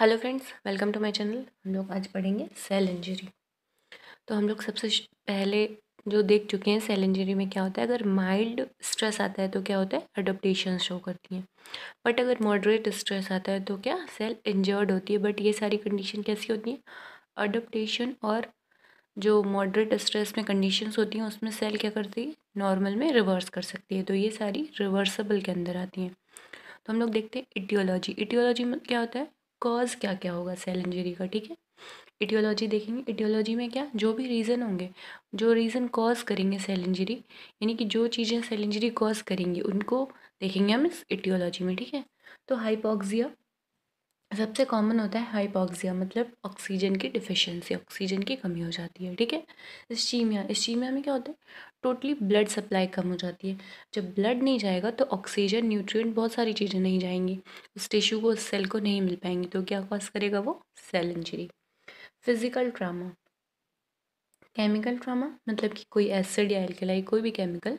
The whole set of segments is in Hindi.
hello friends welcome to my channel हम लोग आज पढ़ेंगे सेल इंजरी तो हम लोग सबसे पहले जो देख चुके हैं सेल इंजरी में क्या होता है अगर माइल्ड स्ट्रेस आता है तो क्या होता है अडोप्टेशन शो करती हैं बट अगर मॉडरेट स्ट्रेस आता है तो क्या सेल इंजर्ड होती है बट ये सारी कंडीशन कैसी होती हैं अडोप्टेशन और जो मॉडरेट स्ट्रेस में कंडीशंस होती हैं उसमें सेल क्या करती है नॉर्मल में रिवर्स कर सकती है तो ये सारी रिवर्सबल के अंदर आती हैं तो हम लोग देखते हैं इटियोलॉजी इटियोलॉजी में क्या होता है कॉज क्या क्या होगा सेल इंजरी का ठीक है इटियोलॉजी देखेंगे इटियोलॉजी में क्या जो भी रीज़न होंगे जो रीज़न कॉज करेंगे सेल इंजरी यानी कि जो चीज़ें सेल इंजरी कॉज करेंगी उनको देखेंगे हम इस इटियोलॉजी में ठीक है तो हाइपोक्सिया सबसे कॉमन होता है हाइपोक्सिया मतलब ऑक्सीजन की डिफिशियंसी ऑक्सीजन की कमी हो जाती है ठीक है इस्टीमिया इस्टीमिया में क्या होता है टोटली ब्लड सप्लाई कम हो जाती है जब ब्लड नहीं जाएगा तो ऑक्सीजन न्यूट्रिएंट बहुत सारी चीज़ें नहीं जाएंगी उस टिश्यू को उस सेल को नहीं मिल पाएंगी तो क्या कॉज करेगा वो cell injury physical trauma chemical trauma मतलब कि कोई एसिड या एल्केलाई कोई भी केमिकल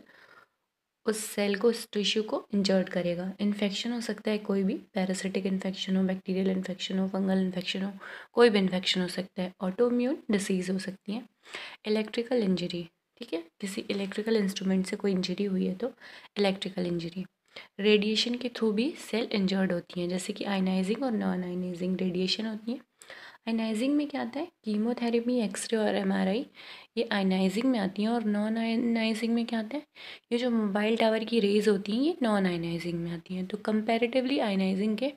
उस सेल को उस टिश्यू को इंजर्ड करेगा इन्फेक्शन हो सकता है कोई भी पैरासिटिक इन्फेक्शन हो बैक्टीरियल इन्फेक्शन हो फंगल इन्फेक्शन हो कोई भी इन्फेक्शन हो सकता है ऑटोम्यून डिसीज़ हो सकती है इलेक्ट्रिकल इंजरी ठीक है किसी इलेक्ट्रिकल इंस्ट्रूमेंट से कोई इंजरी हुई है तो इलेक्ट्रिकल इंजरी रेडिएशन के थ्रू भी सेल इंजर्ड होती हैं जैसे कि आयनाइजिंग और नॉन आयनाइजिंग रेडिएशन होती है आयनाइजिंग में क्या आता है कीमोथेरेपी एक्सरे और एमआरआई ये आयनाइजिंग में आती हैं और नॉन आयनाइजिंग में क्या आता है ये जो मोबाइल टावर की रेज होती हैं ये नॉन आयनाइजिंग में आती हैं तो कंपेरेटिवली आयनाइजिंग के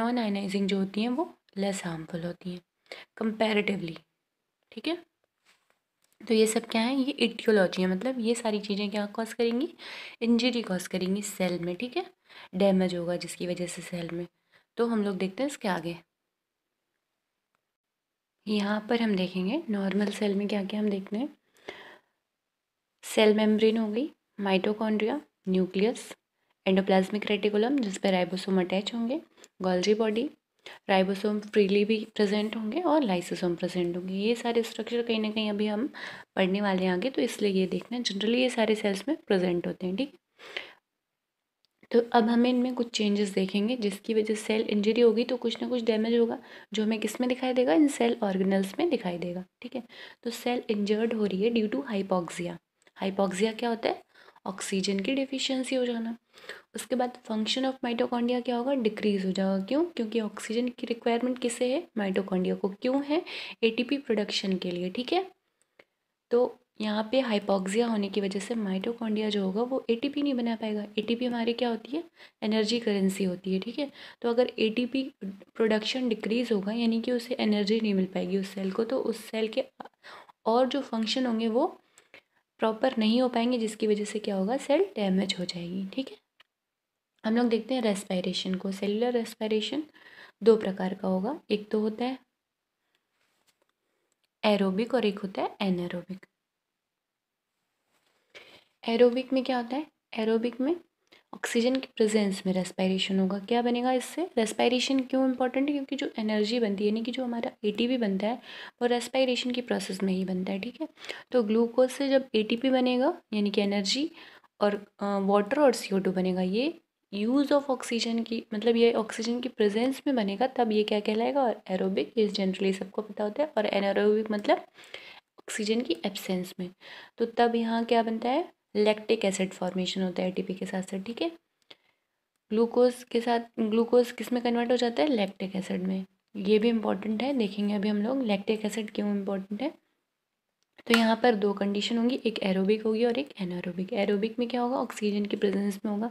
नॉन आयनाइजिंग जो होती हैं वो लेस हार्मफुल होती हैं कंपेरेटिवली ठीक है तो ये सब क्या है ये इटियोलॉजी है मतलब ये सारी चीज़ें क्या कॉज करेंगी इंजरी कॉज करेंगी सेल में ठीक है डैमेज होगा जिसकी वजह से सेल में तो हम लोग देखते हैं इसके आगे यहाँ पर हम देखेंगे नॉर्मल सेल में क्या क्या हम देखते हैं सेल मेम्ब्रेन हो गई माइटोकॉन्ड्रिया न्यूक्लियस एंडोप्लाज्मिक रेटिकुलम जिस पर राइबोसोम अटैच होंगे गॉल्जी बॉडी राइबोसोम फ्रीली भी प्रेजेंट होंगे और लाइसोसोम प्रेजेंट होंगे ये सारे स्ट्रक्चर कहीं ना कहीं अभी हम पढ़ने वाले हैं आगे तो इसलिए ये देखना जनरली ये सारे सेल्स में प्रेजेंट होते हैं ठीक है तो अब हमें इनमें कुछ चेंजेस देखेंगे जिसकी वजह से सेल इंजरी होगी तो कुछ ना कुछ डैमेज होगा जो हमें किस में दिखाई देगा इन सेल ऑर्गेनल्स में दिखाई देगा ठीक है तो सेल इंजर्ड हो रही है ड्यू टू हाइपोक्सिया हाइपोक्सिया क्या होता है ऑक्सीजन की डिफिशियंसी हो जाना उसके बाद फंक्शन ऑफ माइटोकॉन्डिया क्या होगा डिक्रीज हो जाएगा क्यों क्योंकि ऑक्सीजन की रिक्वायरमेंट किसे है माइटोकॉन्डिया को क्यों है एटीपी प्रोडक्शन के लिए ठीक है तो यहाँ पे हाइपोक्सिया होने की वजह से माइटोकॉन्डिया जो होगा वो एटीपी नहीं बना पाएगा एटीपी हमारी क्या होती है एनर्जी करेंसी होती है ठीक है तो अगर एटीपी प्रोडक्शन डिक्रीज होगा यानी कि उसे एनर्जी नहीं मिल पाएगी उस सेल को तो उस सेल के और जो फंक्शन होंगे वो प्रॉपर नहीं हो पाएंगे जिसकी वजह से क्या होगा सेल डैमेज हो जाएगी ठीक है हम लोग देखते हैं रेस्पायरेशन को सेलुलर रेस्पायरेशन दो प्रकार का होगा एक तो होता है एरोबिक और एक होता है एनएरोबिक एरोबिक में क्या होता है एरोबिक में ऑक्सीजन की प्रेजेंस में रेस्पायरेशन होगा क्या बनेगा इससे रेस्पायरेशन क्यों इंपॉर्टेंट है क्योंकि जो एनर्जी बनती है यानी कि जो हमारा एटीपी बनता है वो रेस्पायरेशन की प्रोसेस में ही बनता है ठीक है तो ग्लूकोज से जब एटीपी बनेगा यानी कि एनर्जी और वाटर और सी बनेगा ये यूज़ ऑफ ऑक्सीजन की मतलब ये ऑक्सीजन की प्रेजेंस में बनेगा तब ये क्या कहलाएगा और एरोबिक ये जनरली सबको पता होता है और एनारोबिक मतलब ऑक्सीजन की एब्सेंस में तो तब यहाँ क्या बनता है लैक्टिक एसिड फॉर्मेशन होता है एटीपी के साथ साथ ठीक है ग्लूकोज के साथ ग्लूकोज किस में कन्वर्ट हो जाता है लैक्टिक एसिड में ये भी इम्पॉर्टेंट है देखेंगे अभी हम लोग लैक्टिक एसिड क्यों इम्पॉर्टेंट है तो यहाँ पर दो कंडीशन होंगी एक एरोबिक होगी और एक एनारोबिक एरोबिक में क्या होगा ऑक्सीजन की प्रेजेंस में होगा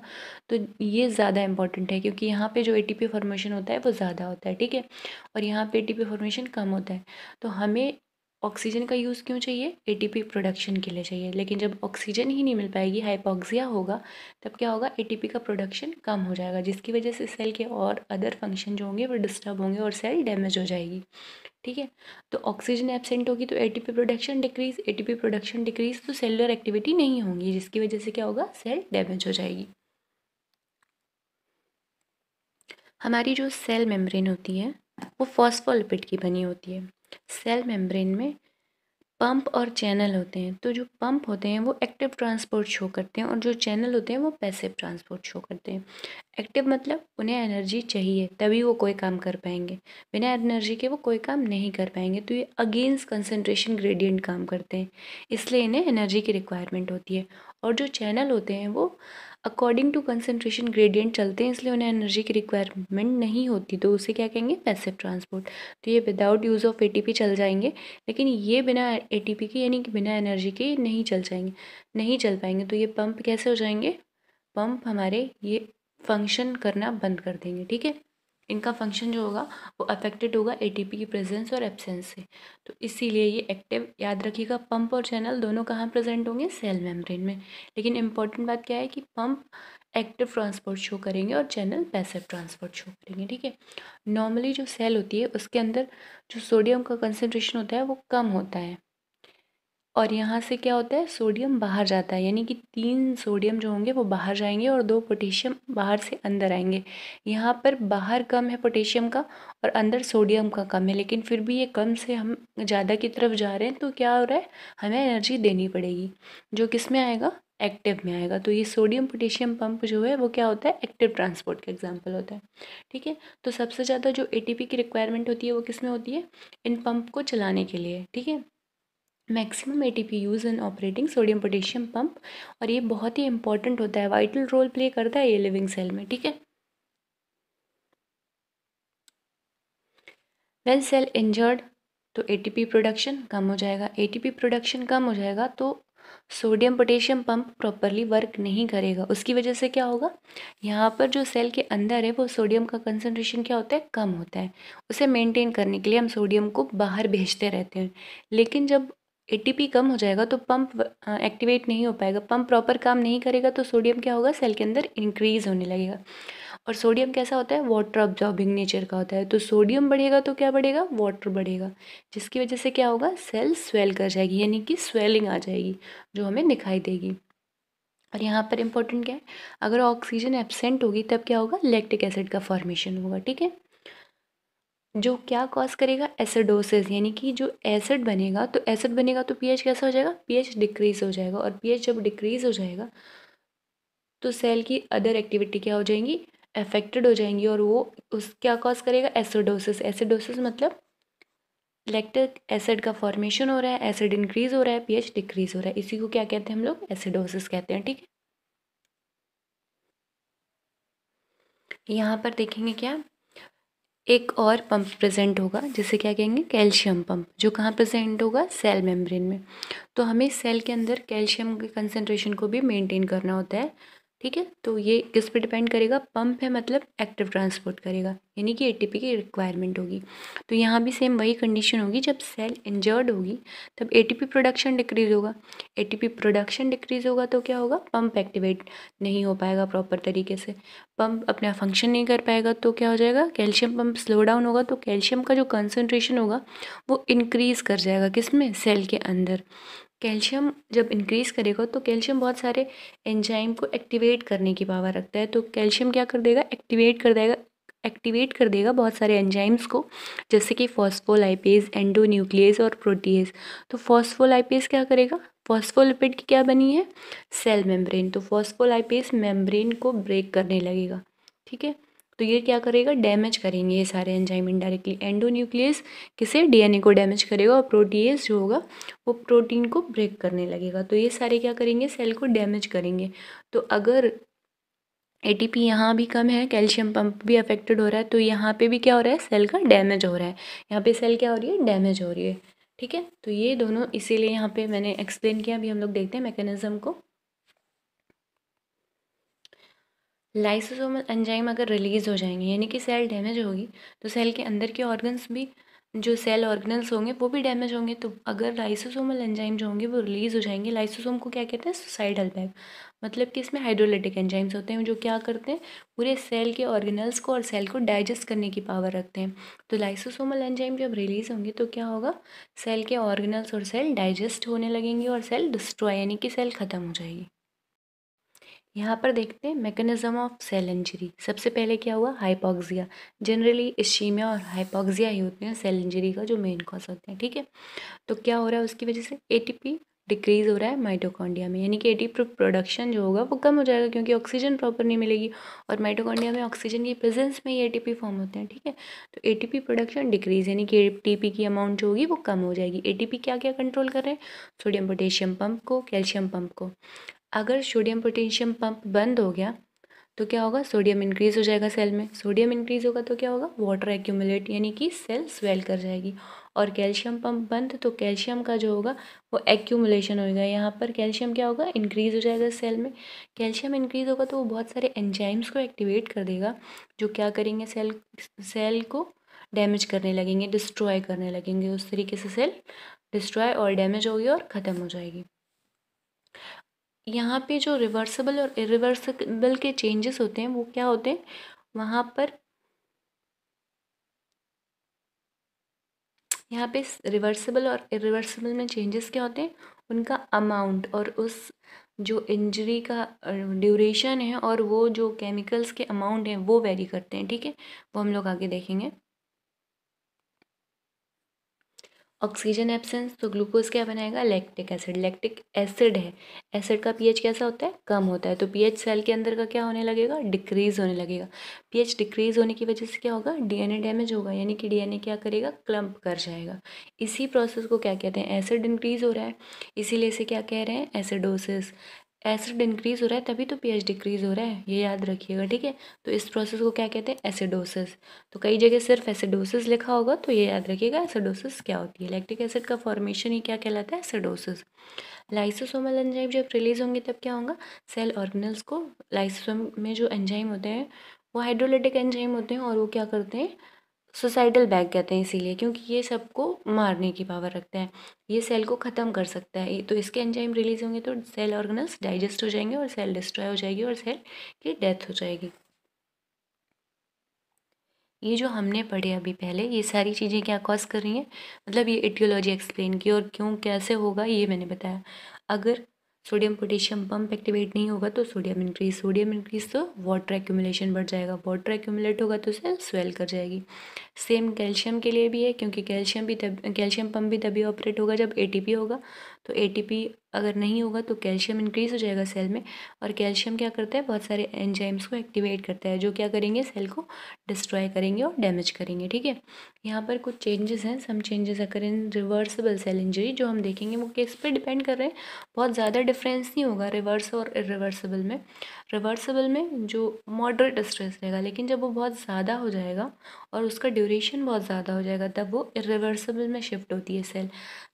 तो ये ज़्यादा इंपॉर्टेंट है क्योंकि यहाँ पे जो एटीपी फॉर्मेशन होता है वो ज़्यादा होता है ठीक है और यहाँ पे एटीपी फॉर्मेशन कम होता है तो हमें ऑक्सीजन का यूज़ क्यों चाहिए एटीपी प्रोडक्शन के लिए चाहिए लेकिन जब ऑक्सीजन ही नहीं मिल पाएगी हाइपोक्सिया होगा तब क्या होगा एटीपी का प्रोडक्शन कम हो जाएगा जिसकी वजह से सेल के और अदर फंक्शन जो होंगे वो डिस्टर्ब होंगे और सेल डैमेज हो जाएगी ठीक है तो ऑक्सीजन एबसेंट होगी तो A production decrease A production decrease तो सेलुलर एक्टिविटी नहीं होगी जिसकी वजह से क्या होगा सेल डैमेज हो जाएगी हमारी जो सेल मेम्ब्रेन होती है वो फॉस्फोलिपिड की बनी होती है सेल मेम्ब्रेन में पंप और चैनल होते हैं तो जो पंप होते हैं वो एक्टिव ट्रांसपोर्ट शो करते हैं और जो चैनल होते हैं वो पैसिव ट्रांसपोर्ट शो करते हैं एक्टिव मतलब उन्हें एनर्जी चाहिए तभी वो कोई काम कर पाएंगे बिना एनर्जी के वो कोई काम नहीं कर पाएंगे तो ये अगेंस्ट कंसनट्रेशन ग्रेडियंट काम करते हैं इसलिए इन्हें एनर्जी की रिक्वायरमेंट होती है और जो चैनल होते हैं वो अकॉर्डिंग टू कंसनट्रेशन ग्रेडियंट चलते हैं इसलिए उन्हें एनर्जी की रिक्वायरमेंट नहीं होती तो उसे क्या कहेंगे पैसिव ट्रांसपोर्ट तो ये विदाउट यूज़ ऑफ ए चल जाएंगे लेकिन ये बिना ए के यानी कि बिना एनर्जी के नहीं चल जाएंगे नहीं चल पाएंगे तो ये पंप कैसे हो जाएंगे पंप हमारे ये फंक्शन करना बंद कर देंगे ठीक है इनका फंक्शन जो होगा वो अफेक्टेड होगा एटीपी की प्रेजेंस और एब्सेंस से तो इसीलिए ये एक्टिव याद रखिएगा पंप और चैनल दोनों कहाँ प्रेजेंट होंगे सेल मेम्ब्रेन में लेकिन इंपॉर्टेंट बात क्या है कि पंप एक्टिव ट्रांसपोर्ट शो करेंगे और चैनल पैसिव ट्रांसपोर्ट शो करेंगे ठीक है नॉर्मली जो सेल होती है उसके अंदर जो सोडियम का कंसनट्रेशन होता है वो कम होता है और यहाँ से क्या होता है सोडियम बाहर जाता है यानी कि तीन सोडियम जो होंगे वो बाहर जाएंगे और दो पोटेशियम बाहर से अंदर आएंगे यहाँ पर बाहर कम है पोटेशियम का और अंदर सोडियम का कम है लेकिन फिर भी ये कम से हम ज़्यादा की तरफ जा रहे हैं तो क्या हो रहा है हमें एनर्जी देनी पड़ेगी जो किस में आएगा एक्टिव में आएगा तो ये सोडियम पोटेशियम पंप जो है वो क्या होता है एक्टिव ट्रांसपोर्ट का एग्जाम्पल होता है ठीक है तो सबसे ज़्यादा जो एटीपी की रिक्वायरमेंट होती है वो किस में होती है इन पंप को चलाने के लिए ठीक है maximum ATP use in operating sodium potassium pump और ये बहुत ही इंपॉर्टेंट होता है वाइटल रोल प्ले करता है ये लिविंग सेल में ठीक है वेल सेल इंजर्ड तो एटीपी प्रोडक्शन कम हो जाएगा एटीपी प्रोडक्शन कम हो जाएगा तो sodium potassium pump properly work नहीं करेगा उसकी वजह से क्या होगा यहाँ पर जो सेल के अंदर है वो सोडियम का कंसनट्रेशन क्या होता है कम होता है उसे मेंटेन करने के लिए हम सोडियम को बाहर भेजते रहते हैं लेकिन जब एटीपी कम हो जाएगा तो पंप एक्टिवेट नहीं हो पाएगा पंप प्रॉपर काम नहीं करेगा तो सोडियम क्या होगा सेल के अंदर इंक्रीज़ होने लगेगा और सोडियम कैसा होता है वाटर ऑब्जॉर्बिंग नेचर का होता है तो सोडियम बढ़ेगा तो क्या बढ़ेगा वाटर बढ़ेगा जिसकी वजह से क्या होगा सेल स्वेल कर जाएगी यानी कि स्वेलिंग आ जाएगी जो हमें दिखाई देगी और यहाँ पर इम्पोर्टेंट क्या है अगर ऑक्सीजन एबसेंट होगी तब क्या होगा लैक्टिक एसिड का फॉर्मेशन होगा ठीक है जो क्या कॉज करेगा एसिडोसिस यानी कि जो एसिड बनेगा तो एसिड बनेगा तो पीएच कैसा हो जाएगा पीएच डिक्रीज हो जाएगा और पीएच जब डिक्रीज हो जाएगा तो सेल की अदर एक्टिविटी क्या हो जाएंगी अफेक्टेड हो जाएंगी और वो उस क्या कॉज करेगा एसिडोसिस एसिडोसिस मतलब लैक्टिक एसिड का फॉर्मेशन हो रहा है एसिड इंक्रीज हो रहा है पीएच डिक्रीज हो रहा है इसी को क्या कहते हैं हम लोग एसिडोसिस कहते हैं ठीक है यहाँ पर देखेंगे क्या एक और पंप प्रेजेंट होगा जिसे क्या कहेंगे कैल्शियम पंप जो कहाँ प्रेजेंट होगा सेल मेम्ब्रेन में तो हमें सेल के अंदर कैल्शियम के कंसनट्रेशन को भी मेंटेन करना होता है ठीक है तो ये किस पे डिपेंड करेगा पंप है मतलब एक्टिव ट्रांसपोर्ट करेगा यानी कि एटीपी की रिक्वायरमेंट होगी तो यहाँ भी सेम वही कंडीशन होगी जब सेल इंजर्ड होगी तब एटीपी प्रोडक्शन डिक्रीज होगा एटीपी प्रोडक्शन डिक्रीज होगा तो क्या होगा पंप एक्टिवेट नहीं हो पाएगा प्रॉपर तरीके से पंप अपना फंक्शन नहीं कर पाएगा तो क्या हो जाएगा कैल्शियम पम्प स्लो डाउन होगा तो कैल्शियम का जो कंसनट्रेशन होगा वो इंक्रीज़ कर जाएगा किस में सेल के अंदर कैल्शियम जब इंक्रीज़ करेगा तो कैल्शियम बहुत सारे एंजाइम को एक्टिवेट करने की पावर रखता है तो कैल्शियम क्या कर देगा एक्टिवेट कर देगा एक्टिवेट कर देगा बहुत सारे एंजाइम्स को जैसे कि फॉस्फोलाइपेज एंडोन्यूक्लियस और प्रोटीज तो फॉस्फोलाइपेज क्या करेगा फॉस्फोलिपिड की क्या बनी है सेल मेम्ब्रेन तो फॉस्फोलाइपेज मेम्ब्रेन को ब्रेक करने लगेगा ठीक है तो ये क्या करेगा डैमेज करेंगे ये सारे एंजाइम इनडायरेक्टली एंडोन्यूक्लियस किसे डीएनए को डैमेज करेगा और प्रोटीएस जो होगा वो प्रोटीन को ब्रेक करने लगेगा तो ये सारे क्या करेंगे सेल को डैमेज करेंगे तो अगर एटीपी यहाँ भी कम है कैल्शियम पंप भी अफेक्टेड हो रहा है तो यहाँ पे भी क्या हो रहा है सेल का डैमेज हो रहा है यहाँ पे सेल क्या हो रही है डैमेज हो रही है ठीक है तो ये दोनों इसीलिए यहाँ पे मैंने एक्सप्लेन किया अभी हम लोग देखते हैं मैकेनिज्म को लाइसोसोमल एंजाइम अगर रिलीज़ हो जाएंगे यानी कि सेल डैमेज होगी तो सेल के अंदर के ऑर्गन्स भी जो सेल ऑर्गनल्स होंगे वो भी डैमेज होंगे तो अगर लाइसोसोमल एंजाइम जो होंगे वो रिलीज़ हो जाएंगे लाइसोसोम को क्या कहते हैं सुसाइडल बैग मतलब कि इसमें हाइड्रोलिटिक एंजाइम्स होते हैं जो क्या करते हैं पूरे सेल के ऑर्गनल्स को और सेल को डाइजेस्ट करने की पावर रखते हैं तो लाइसोसोमल एंजाइम जब रिलीज़ होंगे तो क्या होगा सेल के ऑर्गनल्स और सेल डाइजेस्ट होने लगेंगे और सेल डिस्ट्रॉय यानी कि सेल ख़त्म हो जाएगी यहाँ पर देखते हैं मैकेनिज्म ऑफ सेल इंजरी सबसे पहले क्या हुआ हाइपोक्सिया जनरली इशीमिया और हाइपोक्सिया ही होते हैं सेल इंजरी का जो मेन कॉज होते हैं ठीक है तो क्या हो रहा है उसकी वजह से एटीपी डिक्रीज़ हो रहा है माइटोकॉन्डिया में यानी कि एटी प्रोडक्शन जो होगा वो कम हो जाएगा क्योंकि ऑक्सीजन प्रॉपर नहीं मिलेगी और माइटोकॉन्डिया में ऑक्सीजन की प्रेजेंस में ही एटीपी फॉर्म होते हैं ठीक है तो एटीपी प्रोडक्शन डिक्रीज़ यानी कि एटीपी की अमाउंट जो होगी वो कम हो जाएगी एटीपी क्या क्या कंट्रोल कर रहे हैं सोडियम पोटेशियम पम्प को कैल्शियम पंप को अगर सोडियम पोटेशियम पंप बंद हो गया तो क्या होगा सोडियम इंक्रीज़ हो जाएगा सेल में सोडियम इंक्रीज़ होगा तो क्या होगा वाटर एक्यूमुलेट यानी कि सेल स्वेल कर जाएगी और कैल्शियम पंप बंद तो कैल्शियम का जो होगा वो एक्यूमुलेशन होगा यहाँ पर कैल्शियम क्या होगा इंक्रीज़ हो जाएगा सेल में कैल्शियम इंक्रीज़ होगा तो वो बहुत सारे एंजाइम्स को एक्टिवेट कर देगा जो क्या करेंगे सेल सेल को डैमेज करने लगेंगे डिस्ट्रॉय करने लगेंगे उस तरीके से सेल डिस्ट्रॉय और डैमेज होगी और ख़त्म हो जाएगी यहाँ पे जो रिवर्सिबल और इरिवर्सिबल के चेंजेस होते हैं वो क्या होते हैं वहाँ पर यहाँ पे रिवर्सिबल और इरिवर्सिबल में चेंजेस क्या होते हैं उनका अमाउंट और उस जो इंजरी का ड्यूरेशन है और वो जो केमिकल्स के अमाउंट हैं वो वेरी करते हैं ठीक है वो हम लोग आगे देखेंगे ऑक्सीजन एब्सेंस तो ग्लूकोज क्या बनाएगा लैक्टिक एसिड लैक्टिक एसिड है एसिड का पीएच कैसा होता है कम होता है तो पीएच सेल के अंदर का क्या होने लगेगा डिक्रीज होने लगेगा पीएच डिक्रीज होने की वजह से क्या होगा डीएनए डैमेज होगा यानी कि डीएनए क्या करेगा क्लम्प कर जाएगा इसी प्रोसेस को क्या कहते हैं एसिड इंक्रीज हो रहा है इसीलिए इसे क्या कह रहे हैं एसिडोसिस एसिड इंक्रीज़ हो रहा है तभी तो पीएच डिक्रीज़ हो रहा है ये याद रखिएगा ठीक है तो इस प्रोसेस को क्या कहते हैं एसिडोसिस तो कई जगह सिर्फ एसिडोसिस लिखा होगा तो ये याद रखिएगा एसिडोसिस क्या होती है लैक्टिक एसिड का फॉर्मेशन ही क्या कहलाता है एसिडोसिस लाइसोसोमल एंजाइम जब रिलीज होंगे तब क्या होगा सेल ऑर्गनल्स को लाइसोसोम में जो एंजाइम होते हैं वो हाइड्रोलिटिक एंजाइम होते हैं और वो क्या करते हैं सुसाइडल बैग कहते हैं इसीलिए क्योंकि ये सबको मारने की पावर रखता है ये सेल को ख़त्म कर सकता है तो इसके एंजाइम रिलीज होंगे तो सेल ऑर्गनल्स डाइजेस्ट हो जाएंगे और सेल डिस्ट्रॉय हो जाएगी और सेल की डेथ हो जाएगी ये जो हमने पढ़े अभी पहले ये सारी चीज़ें क्या कॉज कर रही हैं मतलब ये एटियोलॉजी एक्सप्लेन की और क्यों कैसे होगा ये मैंने बताया अगर सोडियम पोटेशियम पंप एक्टिवेट नहीं होगा तो सोडियम इंक्रीज सोडियम इंक्रीज तो वाटर एक्यूमुलेशन बढ़ जाएगा वाटर एक्यूमुलेट होगा तो उसे स्वेल कर जाएगी सेम कैल्शियम के लिए भी है क्योंकि कैल्शियम भी तब कैल्शियम पंप भी तभी ऑपरेट होगा जब एटीपी होगा तो एटीपी अगर नहीं होगा तो कैल्शियम इंक्रीज़ हो जाएगा सेल में और कैल्शियम क्या करता है बहुत सारे एंजाइम्स को एक्टिवेट करता है जो क्या करेंगे सेल को डिस्ट्रॉय करेंगे और डैमेज करेंगे ठीक है यहाँ पर कुछ चेंजेस हैं सम चेंजेस अगर इन रिवर्सिबल सेल इंजरी जो हम देखेंगे वो किस पर डिपेंड कर रहे हैं बहुत ज़्यादा डिफरेंस नहीं होगा रिवर्स और रिवर्सिबल में रिवर्सिबल में जो मॉडरेट स्ट्रेस रहेगा लेकिन जब वो बहुत ज़्यादा हो जाएगा और उसका ड्यूरेशन बहुत ज़्यादा हो जाएगा तब वो रिवर्सिबल में शिफ्ट होती है सेल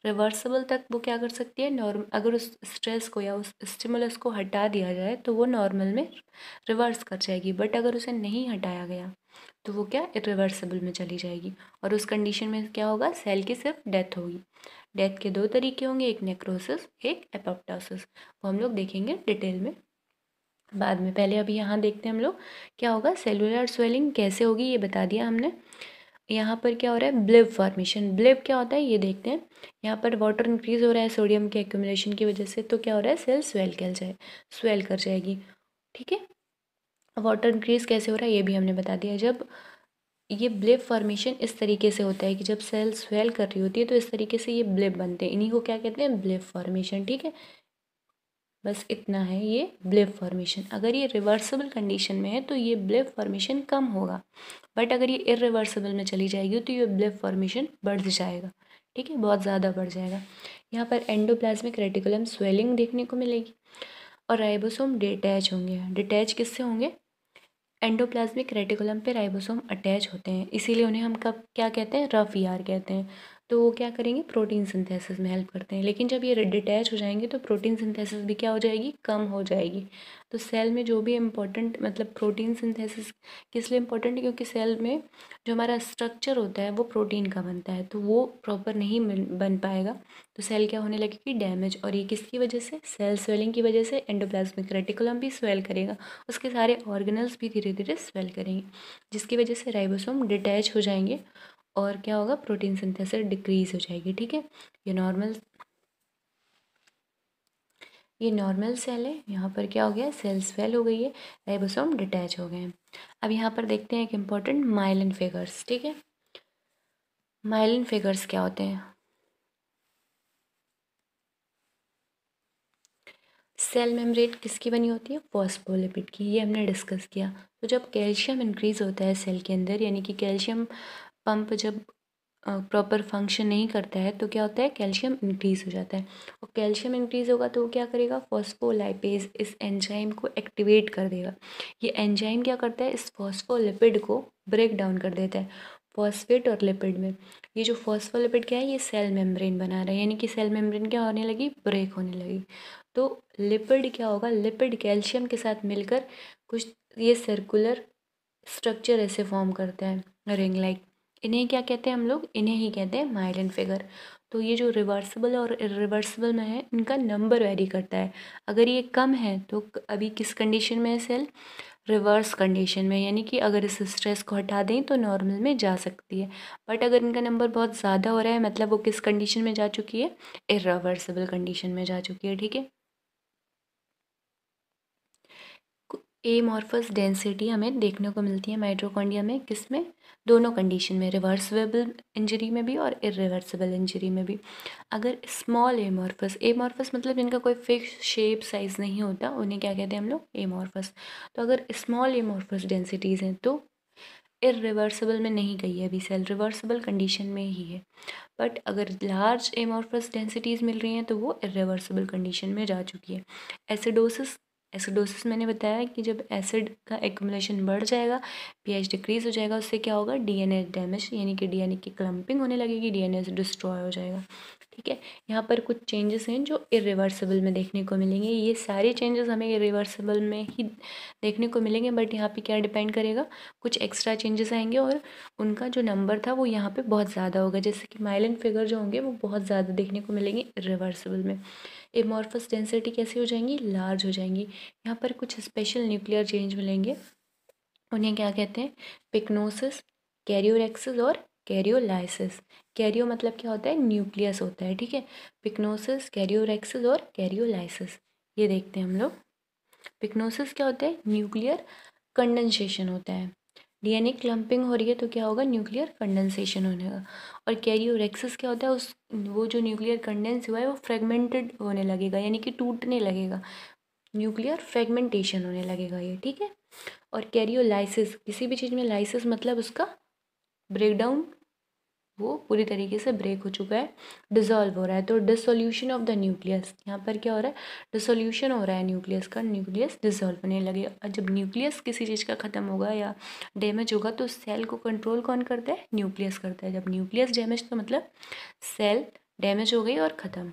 रिवर्सिबल तक वो क्या कर सकते सकती है नॉर्म अगर उस स्ट्रेस को या उस स्टिमुलस को हटा दिया जाए तो वो नॉर्मल में रिवर्स कर जाएगी बट अगर उसे नहीं हटाया गया तो वो क्या रिवर्सेबल में चली जाएगी और उस कंडीशन में क्या होगा सेल की सिर्फ डेथ होगी डेथ के दो तरीके होंगे एक नेक्रोसिस एक एपोप्टोसिस वो हम लोग देखेंगे डिटेल में बाद में पहले अभी यहाँ देखते हैं हम लोग क्या होगा सेलुलर स्वेलिंग कैसे होगी ये बता दिया हमने यहाँ पर क्या हो रहा है ब्लिप फॉर्मेशन ब्लिप क्या होता है ये देखते हैं यहाँ पर वाटर इंक्रीज हो रहा है सोडियम के एक्यूमुलेशन की वजह से तो क्या हो रहा है सेल स्वेल कर जाए स्वेल कर जाएगी ठीक है वाटर इंक्रीज कैसे हो रहा है ये भी हमने बता दिया जब ये ब्लिप फॉर्मेशन इस तरीके से होता है कि जब सेल स्वेल कर रही होती है तो इस तरीके से ये ब्लिप बनते हैं इन्हीं को क्या कहते हैं ब्लिप फॉर्मेशन ठीक है बस इतना है ये ब्लिप फॉर्मेशन अगर ये रिवर्सिबल कंडीशन में है तो ये ब्लिप फॉर्मेशन कम होगा बट अगर ये इरिवर्सिबल में चली जाएगी तो ये ब्लिप फॉर्मेशन बढ़ जाएगा ठीक है बहुत ज़्यादा बढ़ जाएगा यहाँ पर एंडोप्लाज्मिक रेटिकुलम स्वेलिंग देखने को मिलेगी और राइबोसोम डिटैच होंगे डिटैच किससे होंगे एंडोप्लाज्मिक रेटिकुलम पे राइबोसोम अटैच होते हैं इसीलिए उन्हें हम कब क्या कहते हैं रफ यार कहते हैं तो वो क्या करेंगे प्रोटीन सिंथेसिस में हेल्प करते हैं लेकिन जब ये डिटैच हो जाएंगे तो प्रोटीन सिंथेसिस भी क्या हो जाएगी कम हो जाएगी तो सेल में जो भी इम्पोर्टेंट मतलब प्रोटीन सिंथेसिस किस लिए इम्पोर्टेंट है क्योंकि सेल में जो हमारा स्ट्रक्चर होता है वो प्रोटीन का बनता है तो वो प्रॉपर नहीं बन पाएगा तो सेल क्या होने लगेगी डैमेज और ये किसकी वजह से सेल स्वेलिंग की वजह से एंडोप्लाज्मिक रेटिकुलम भी स्वेल करेगा उसके सारे ऑर्गेनल्स भी धीरे धीरे स्वेल करेंगे जिसकी वजह से राइबोसोम डिटैच हो जाएंगे और क्या होगा प्रोटीन सिंथेसिस डिक्रीज हो जाएगी ठीक है ये नॉर्मल ये नॉर्मल सेल है यहाँ पर क्या हो गया सेल्स फेल हो गई है राइबोसोम डिटैच हो गए हैं अब यहाँ पर देखते हैं एक इम्पॉर्टेंट माइलिन फिगर्स ठीक है माइलिन फिगर्स क्या होते हैं सेल मेम्ब्रेन किसकी बनी होती है फॉस्फोलिपिड की ये हमने डिस्कस किया तो जब कैल्शियम इंक्रीज़ होता है सेल के अंदर यानी कि कैल्शियम पंप जब प्रॉपर फंक्शन नहीं करता है तो क्या होता है कैल्शियम इंक्रीज़ हो जाता है और कैल्शियम इंक्रीज़ होगा तो वो क्या करेगा फॉस्फोलाइपेज इस एंजाइम को एक्टिवेट कर देगा ये एंजाइम क्या करता है इस फॉस्फोलिपिड को ब्रेक डाउन कर देता है फॉस्फेट और लिपिड में ये जो फॉस्फोलिपिड क्या है ये सेल मेम्ब्रेन बना रहा है यानी कि सेल मेम्ब्रेन क्या होने लगी ब्रेक होने लगी तो लिपिड क्या होगा लिपिड कैल्शियम के साथ मिलकर कुछ ये सर्कुलर स्ट्रक्चर ऐसे फॉर्म करता है रिंग लाइक इन्हें क्या कहते हैं हम लोग इन्हें ही कहते हैं माइलिन फिगर तो ये जो रिवर्सिबल और रिवर्सिबल में है इनका नंबर वेरी करता है अगर ये कम है तो अभी किस कंडीशन में है सेल रिवर्स कंडीशन में यानी कि अगर इस स्ट्रेस को हटा दें तो नॉर्मल में जा सकती है बट अगर इनका नंबर बहुत ज़्यादा हो रहा है मतलब वो किस कंडीशन में जा चुकी है इरिवर्सिबल कंडीशन में जा चुकी है ठीक है ए मॉर्फस डेंसिटी हमें देखने को मिलती है माइट्रोकॉन्डिया में किस में दोनों कंडीशन में रिवर्सिबल इंजरी में भी और इरिवर्सिबल इंजरी में भी अगर स्मॉल एमॉर्फस एमॉर्फस मतलब जिनका कोई फिक्स शेप साइज़ नहीं होता उन्हें क्या कहते हैं हम लोग एमॉर्फस तो अगर स्मॉल एमॉर्फस डेंसिटीज़ हैं तो इरिवर्सिबल में नहीं गई है अभी सेल रिवर्सिबल कंडीशन में ही है बट अगर लार्ज एमॉर्फस डेंसिटीज़ मिल रही हैं तो वो इरिवर्सिबल कंडीशन में जा चुकी है एसिडोसिस एसिडोसिस मैंने बताया कि जब एसिड का एकमुलेशन बढ़ जाएगा पीएच डिक्रीज हो जाएगा उससे क्या होगा डीएनए डैमेज यानी कि डीएनए की क्लम्पिंग होने लगेगी डीएनए डिस्ट्रॉय हो जाएगा ठीक है यहाँ पर कुछ चेंजेस हैं जो इरिवर्सिबल में देखने को मिलेंगे ये सारे चेंजेस हमें इरिवर्सिबल में ही देखने को मिलेंगे बट यहाँ पे क्या डिपेंड करेगा कुछ एक्स्ट्रा चेंजेस आएंगे और उनका जो नंबर था वो यहाँ पे बहुत ज़्यादा होगा जैसे कि माइलेंट फिगर जो होंगे वो बहुत ज़्यादा देखने को मिलेंगे इरिवर्सिबल में एमॉर्फस डेंसिटी कैसी हो जाएंगी लार्ज हो जाएंगी यहाँ पर कुछ स्पेशल न्यूक्लियर चेंज मिलेंगे उन्हें क्या कहते हैं पिकनोसिस कैरियोरेक्सिस और कैरियोलाइसिस कैरियो मतलब क्या होता है न्यूक्लियस होता है ठीक है पिक्नोसिस कैरियोरेक्सिस और कैरियोलाइसिस ये देखते हैं हम लोग पिक्नोसिस क्या होता है न्यूक्लियर कंडेंसेशन होता है डीएनए क्लंपिंग हो रही है तो क्या होगा न्यूक्लियर कंडेंसेशन होने का और कैरियोरेक्सिस क्या होता है उस वो जो न्यूक्लियर कंडेंस हुआ है वो फ्रेगमेंटेड होने लगेगा यानी कि टूटने लगेगा न्यूक्लियर फ्रेगमेंटेशन होने लगेगा ये ठीक है और कैरियोलाइसिस किसी भी चीज़ में लाइसिस मतलब उसका ब्रेकडाउन वो पूरी तरीके से ब्रेक हो चुका है डिज़ोल्व हो रहा है तो डिसोल्यूशन ऑफ द न्यूक्लियस यहाँ पर क्या हो रहा है डिसोल्यूशन हो रहा है न्यूक्लियस का न्यूक्लियस डिज़ोल्व होने लगे और जब न्यूक्लियस किसी चीज़ का ख़त्म होगा या डैमेज होगा तो सेल को कंट्रोल कौन करता है न्यूक्लियस करता है जब न्यूक्लियस डैमेज तो मतलब सेल डैमेज हो गई और ख़त्म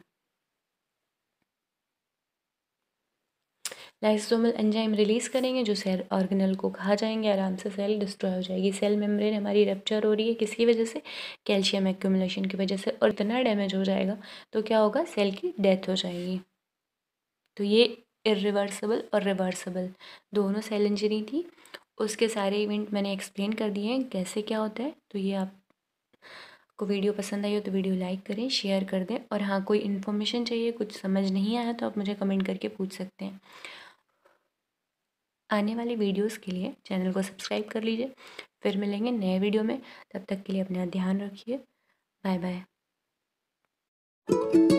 लाइसोमल एंजाइम रिलीज़ करेंगे जो सेल ऑर्गेनल को खा जाएंगे आराम से सेल डिस्ट्रॉय हो जाएगी सेल मेम्ब्रेन हमारी रेप्चर हो रही है किसकी वजह से कैल्शियम एक्यूमुलेशन की वजह से और इतना डैमेज हो जाएगा तो क्या होगा सेल की डेथ हो जाएगी तो ये इरिवर्सिबल और रिवर्सिबल दोनों सेल इंजरी थी उसके सारे इवेंट मैंने एक्सप्लेन कर दिए हैं कैसे क्या होता है तो ये आप को वीडियो पसंद आई हो तो वीडियो लाइक करें शेयर कर दें और हाँ कोई इन्फॉर्मेशन चाहिए कुछ समझ नहीं आया तो आप मुझे कमेंट करके पूछ सकते हैं आने वाले वीडियोस के लिए चैनल को सब्सक्राइब कर लीजिए फिर मिलेंगे नए वीडियो में तब तक के लिए अपना ध्यान रखिए बाय बाय